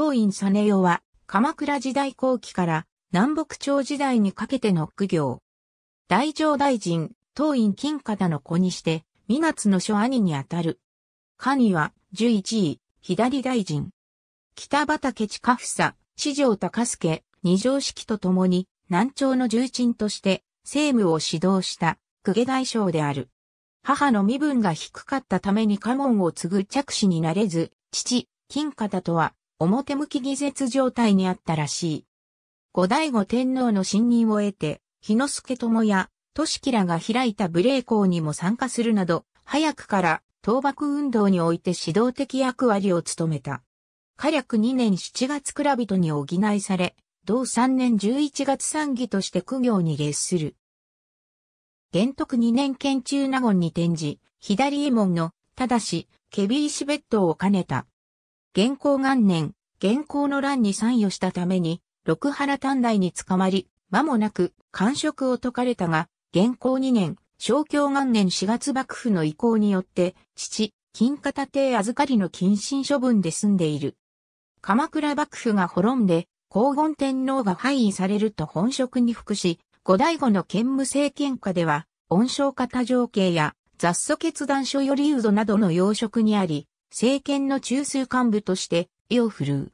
当院実代は、鎌倉時代後期から南北朝時代にかけての苦行。大乗大臣、当院金方の子にして、美夏の諸兄にあたる。神は、十一位、左大臣。北畑地下房、四条高助、二条式と共に、南朝の重鎮として、政務を指導した、公家大将である。母の身分が低かったために家紋を継ぐ着手になれず、父、金方とは、表向き偽絶状態にあったらしい。後醍醐天皇の信任を得て、日之助友や、俊樹らが開いた武礼校にも参加するなど、早くから倒幕運動において指導的役割を務めた。火力2年7月蔵人に補いされ、同3年11月参議として苦行に列する。玄徳2年県中納言に転じ、左衛門の、ただし、ケビーシベットを兼ねた元寇元年、元寇の乱に参与したために、六原短大に捕まり、間もなく、官職を解かれたが、元寇二年、昭教元年4月幕府の意向によって、父、金方邸預かりの謹慎処分で済んでいる。鎌倉幕府が滅んで、黄金天皇が廃位されると本職に服し、後醍醐の兼務政権下では、恩賞型条件や雑素決断書より有度などの要職にあり、政権の中枢幹部として意を振るう。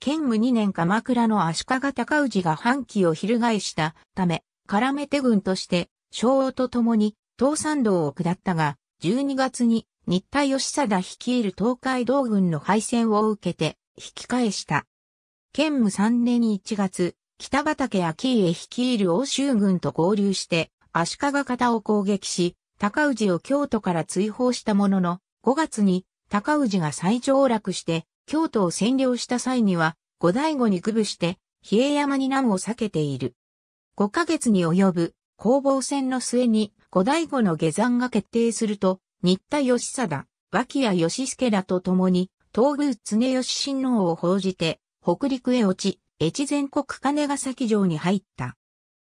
建武2年鎌倉の足利尊氏が反旗を翻したため、絡め手軍として、昭和と共に、東山道を下ったが、12月に、日田義貞率いる東海道軍の敗戦を受けて、引き返した。建武3年1月、北畠秋家率いる欧州軍と合流して、足利方を攻撃し、高氏を京都から追放したものの、5月に高氏が再上落して京都を占領した際には後醍醐に区分して比叡山に難を避けている。5ヶ月に及ぶ攻防戦の末に後醍醐の下山が決定すると新田義貞、脇屋義助らと共に東宮常義親王を報じて北陸へ落ち越前国金ヶ崎城に入った。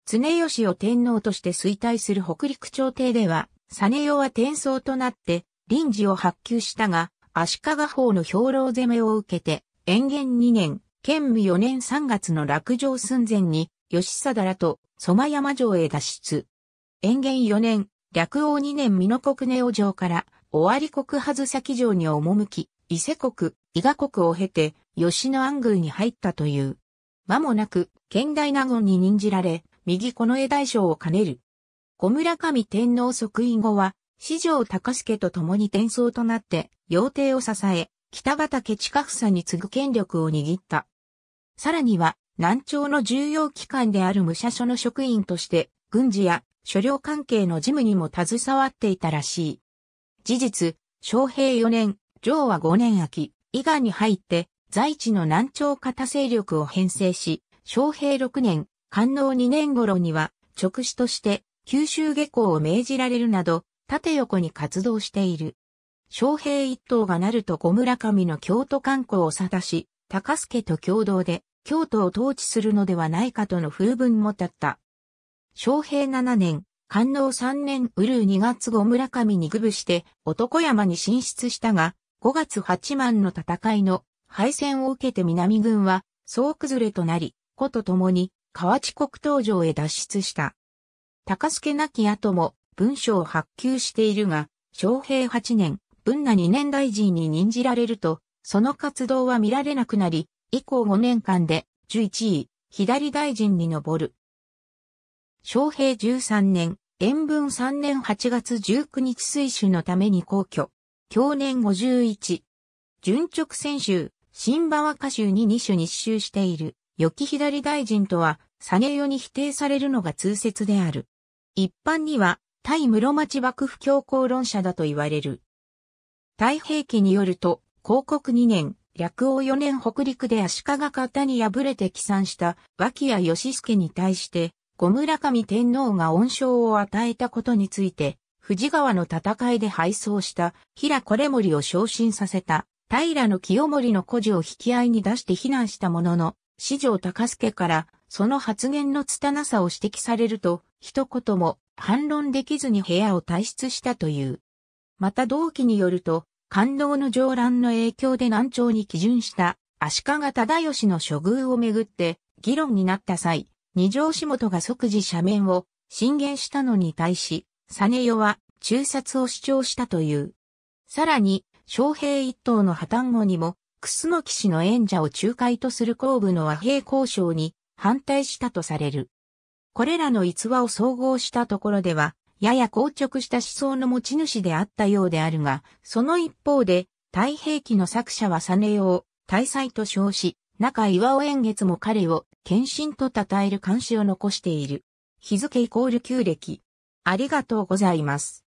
常義を天皇として衰退する北陸朝廷では、実世は天宗となって臨時を発給したが、足利法の兵糧攻めを受けて、延元2年、建武4年3月の落城寸前に、吉貞らと、蘇我山城へ脱出。延元4年、略王2年美濃国根尾城から、尾張国外崎城に赴き、伊勢国、伊賀国を経て、吉野安宮に入ったという。間もなく、県大納言に任じられ、右近衛大将を兼ねる。小村上天皇即位後は、四条高助と共に転送となって、妖帝を支え、北畠近草に次ぐ権力を握った。さらには、南朝の重要機関である武者所の職員として、軍事や所領関係の事務にも携わっていたらしい。事実、昌平4年、昭和5年秋、伊賀に入って、在地の南朝方勢力を編成し、昌平6年、官能2年頃には、直使として、九州下校を命じられるなど、縦横に活動している。昌平一党がなると小村上の京都観光を沙し、高助と共同で京都を統治するのではないかとの風文も立った。昌平七年、官能三年うるう月小村上に愚部して男山に進出したが、五月八万の戦いの敗戦を受けて南軍は総崩れとなり、子と共に河内国東城へ脱出した。高助亡き後も文書を発給しているが、昭平8年、文那2年大臣に任じられると、その活動は見られなくなり、以降5年間で11位、左大臣に上る。昭平13年、延文3年8月19日水手のために皇居、去年51、順直選手、新馬和歌集に2種日集している、良き左大臣とは、下げ世に否定されるのが通説である。一般には、対室町幕府強行論者だと言われる。太平記によると、広告2年、略王4年北陸で足利方に敗れて帰参した脇屋義助に対して、小村上天皇が恩賞を与えたことについて、藤川の戦いで敗走した平これ森を昇進させた平の清盛の孤児を引き合いに出して非難したものの、四条高助からその発言の拙さを指摘されると、一言も反論できずに部屋を退出したという。また同期によると、感動の上乱の影響で南朝に基準した足利忠義の処遇をめぐって議論になった際、二条下本が即時斜面を進言したのに対し、サネヨは中殺を主張したという。さらに、昌平一党の破綻後にも、楠木氏の演者を仲介とする公部の和平交渉に反対したとされる。これらの逸話を総合したところでは、やや硬直した思想の持ち主であったようであるが、その一方で、太平記の作者はサネを大祭と称し、中岩尾円月も彼を献身と称える監視を残している。日付イコール旧暦。ありがとうございます。